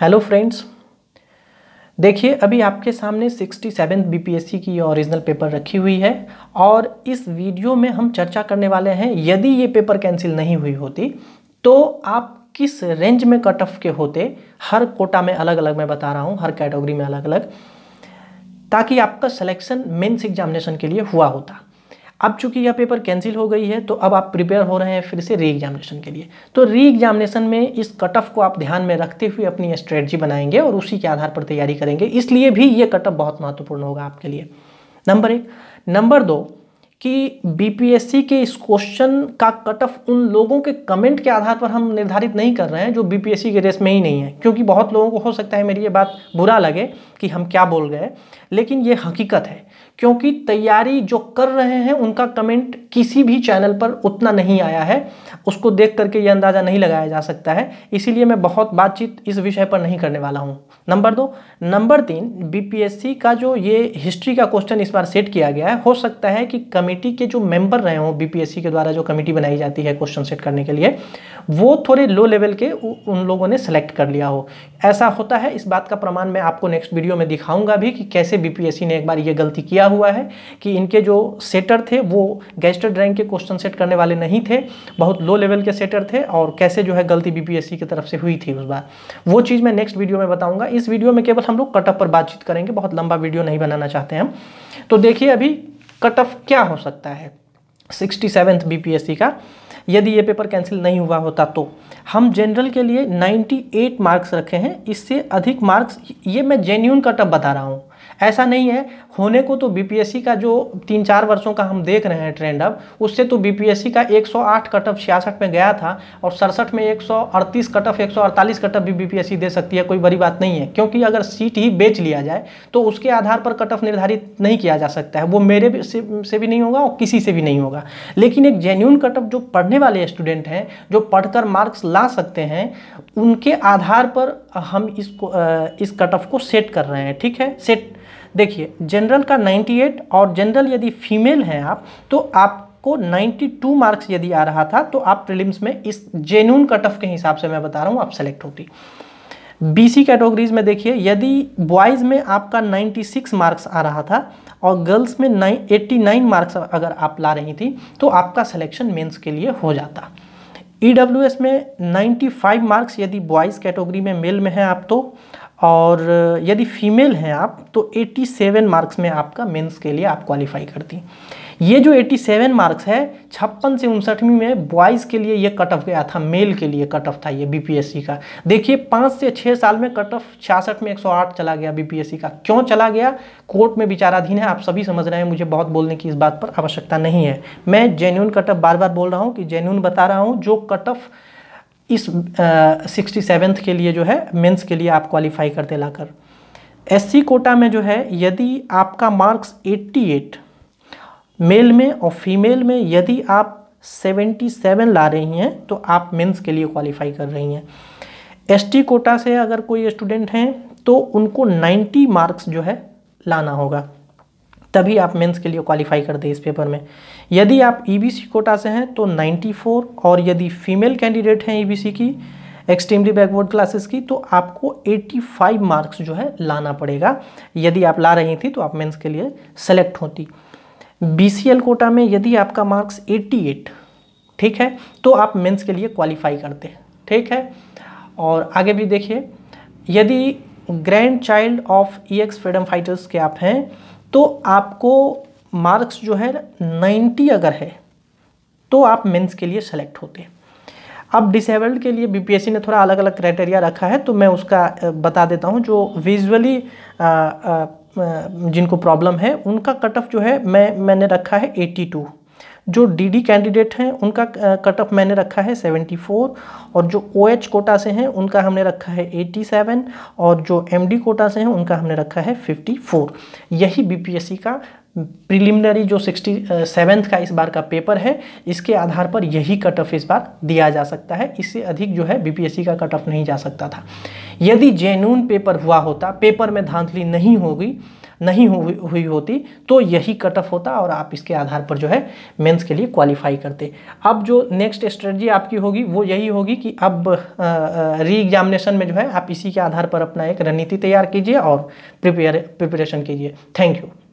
hello friends देखिए अभी आपके सामने सिक्सटी सेवन बी की ओरिजिनल पेपर रखी हुई है और इस वीडियो में हम चर्चा करने वाले हैं यदि ये पेपर कैंसिल नहीं हुई होती तो आप किस रेंज में कट ऑफ के होते हर कोटा में अलग अलग मैं बता रहा हूँ हर कैटेगरी में अलग अलग ताकि आपका सिलेक्शन मेन्स एग्जामिनेशन के लिए हुआ होता अब चूंकि यह पेपर कैंसिल हो गई है तो अब आप प्रिपेयर हो रहे हैं फिर से री एग्जामिनेशन के लिए तो री एग्जामिनेशन में इस कट ऑफ को आप ध्यान में रखते हुए अपनी स्ट्रेटजी बनाएंगे और उसी के आधार पर तैयारी करेंगे इसलिए भी ये कट ऑफ बहुत महत्वपूर्ण होगा आपके लिए नंबर एक नंबर दो कि बीपीएससी के इस क्वेश्चन का कट ऑफ उन लोगों के कमेंट के आधार पर हम निर्धारित नहीं कर रहे हैं जो बीपीएससी के रेस में ही नहीं है क्योंकि बहुत लोगों को हो सकता है मेरी ये बात बुरा लगे कि हम क्या बोल गए लेकिन ये हकीकत है क्योंकि तैयारी जो कर रहे हैं उनका कमेंट किसी भी चैनल पर उतना नहीं आया है उसको देख करके ये अंदाज़ा नहीं लगाया जा सकता है इसीलिए मैं बहुत बातचीत इस विषय पर नहीं करने वाला हूँ नंबर दो नंबर तीन बीपीएससी का जो ये हिस्ट्री का क्वेश्चन इस बार सेट किया गया है हो सकता है कि कमेंट कमेटी के जो मेंबर रहे हों बीपीएससी के द्वारा जो कमेटी बनाई जाती है क्वेश्चन सेट करने के लिए वो थोड़े लो लेवल के उन लोगों ने सेलेक्ट कर लिया हो ऐसा होता है इस बात का प्रमाण मैं आपको नेक्स्ट वीडियो में दिखाऊंगा भी कि कैसे बीपीएससी ने एक बार ये गलती किया हुआ है कि इनके जो सेटर थे वो गैस्टेड रैंक के क्वेश्चन सेट करने वाले नहीं थे बहुत लो लेवल के सेटर थे और कैसे जो है गलती बीपीएससी की तरफ से हुई थी उस बार वो चीज़ मैं नेक्स्ट वीडियो में बताऊंगा इस वीडियो में केवल हम लोग कटअप पर बातचीत करेंगे बहुत लंबा वीडियो नहीं बनाना चाहते हम तो देखिए अभी कट ऑफ क्या हो सकता है सिक्सटी सेवेंथ बी का यदि ये पेपर कैंसिल नहीं हुआ होता तो हम जनरल के लिए 98 मार्क्स रखे हैं इससे अधिक मार्क्स ये मैं जेन्यून कट ऑफ बता रहा हूँ ऐसा नहीं है होने को तो बीपीएससी का जो तीन चार वर्षों का हम देख रहे हैं ट्रेंड अब उससे तो बीपीएससी का 108 कट ऑफ छियासठ में गया था और सड़सठ में 138 कट ऑफ सौ कट ऑफ भी बीपीएससी दे सकती है कोई बड़ी बात नहीं है क्योंकि अगर सीट ही बेच लिया जाए तो उसके आधार पर कट ऑफ निर्धारित नहीं किया जा सकता है वो मेरे से, से भी नहीं होगा और किसी से भी नहीं होगा लेकिन एक जेन्यून कट ऑफ जो पढ़ने वाले स्टूडेंट हैं जो पढ़कर मार्क्स ला सकते हैं उनके आधार पर हम इसको इस कट ऑफ को सेट कर रहे हैं ठीक है सेट देखिए जनरल का 98 और जनरल यदि फीमेल हैं आप तो आप को 92 मार्क्स यदि आ रहा था तो आप प्रिलिम्स में इस जेन्यून कट ऑफ के हिसाब से मैं बता रहा हूँ आप सेलेक्ट होती बीसी कैटेगरीज में देखिए यदि बॉयज़ में आपका 96 मार्क्स आ रहा था और गर्ल्स में 89 मार्क्स अगर आप ला रही थी तो आपका सिलेक्शन मेंस के लिए हो जाता ई e में 95 मार्क्स यदि बॉयज़ कैटेगरी में मेल में है आप तो और यदि फीमेल हैं आप तो 87 मार्क्स में आपका मेंस के लिए आप क्वालिफाई करती ये जो 87 मार्क्स है छप्पन से उनसठवीं में बॉयज़ के लिए ये कट ऑफ गया था मेल के लिए कट ऑफ था ये बीपीएससी का देखिए पाँच से छः साल में कट ऑफ छियासठ में 108 चला गया बीपीएससी का क्यों चला गया कोर्ट में विचाराधीन है आप सभी समझ रहे हैं मुझे बहुत बोलने की इस बात पर आवश्यकता नहीं है मैं जेन्यून कट ऑफ बार बार बोल रहा हूँ कि जेन्यून बता रहा हूँ जो कट ऑफ इस सिक्सटी सेवेंथ के लिए जो है मेंस के लिए आप क्वालिफाई करते लाकर एससी कोटा में जो है यदि आपका मार्क्स 88 मेल में और फीमेल में यदि आप 77 ला रही हैं तो आप मेंस के लिए क्वालिफाई कर रही हैं एसटी कोटा से अगर कोई स्टूडेंट हैं तो उनको 90 मार्क्स जो है लाना होगा तभी आप मेंस के लिए क्वालिफाई करते हैं इस पेपर में यदि आप ईबीसी e कोटा से हैं तो 94 और यदि फीमेल कैंडिडेट हैं ईबीसी e की एक्सट्रीमली बैकवर्ड क्लासेस की तो आपको 85 मार्क्स जो है लाना पड़ेगा यदि आप ला रही थी तो आप मेंस के लिए सेलेक्ट होती बी कोटा में यदि आपका मार्क्स एट्टी ठीक है तो आप मेन्स के लिए क्वालिफाई करते हैं ठीक है और आगे भी देखिए यदि grand child of ex freedom fighters के आप हैं तो आपको मार्क्स जो है नाइन्टी अगर है तो आप मेंस के लिए सेलेक्ट होते हैं अब डिसेबल्ड के लिए बीपीएससी ने थोड़ा अलग अलग क्राइटेरिया रखा है तो मैं उसका बता देता हूँ जो विजुअली जिनको प्रॉब्लम है उनका कट ऑफ जो है मैं मैंने रखा है 82 जो डीडी कैंडिडेट हैं उनका कट ऑफ मैंने रखा है 74 और जो ओ OH कोटा से हैं उनका हमने रखा है 87 और जो एमडी कोटा से हैं उनका हमने रखा है 54 यही बीपीएससी का प्रिलिमिनरी जो सिक्सटी सेवेंथ का इस बार का पेपर है इसके आधार पर यही कट ऑफ इस बार दिया जा सकता है इससे अधिक जो है बीपीएससी का कट ऑफ नहीं जा सकता था यदि जेनून पेपर हुआ होता पेपर में धांधली नहीं होगी नहीं हुई होती तो यही कट ऑफ होता और आप इसके आधार पर जो है मेंस के लिए क्वालिफाई करते अब जो नेक्स्ट स्ट्रेटजी आपकी होगी वो यही होगी कि अब री एग्जामिनेशन में जो है आप इसी के आधार पर अपना एक रणनीति तैयार कीजिए और प्रिपेयर प्रिपरेशन कीजिए थैंक यू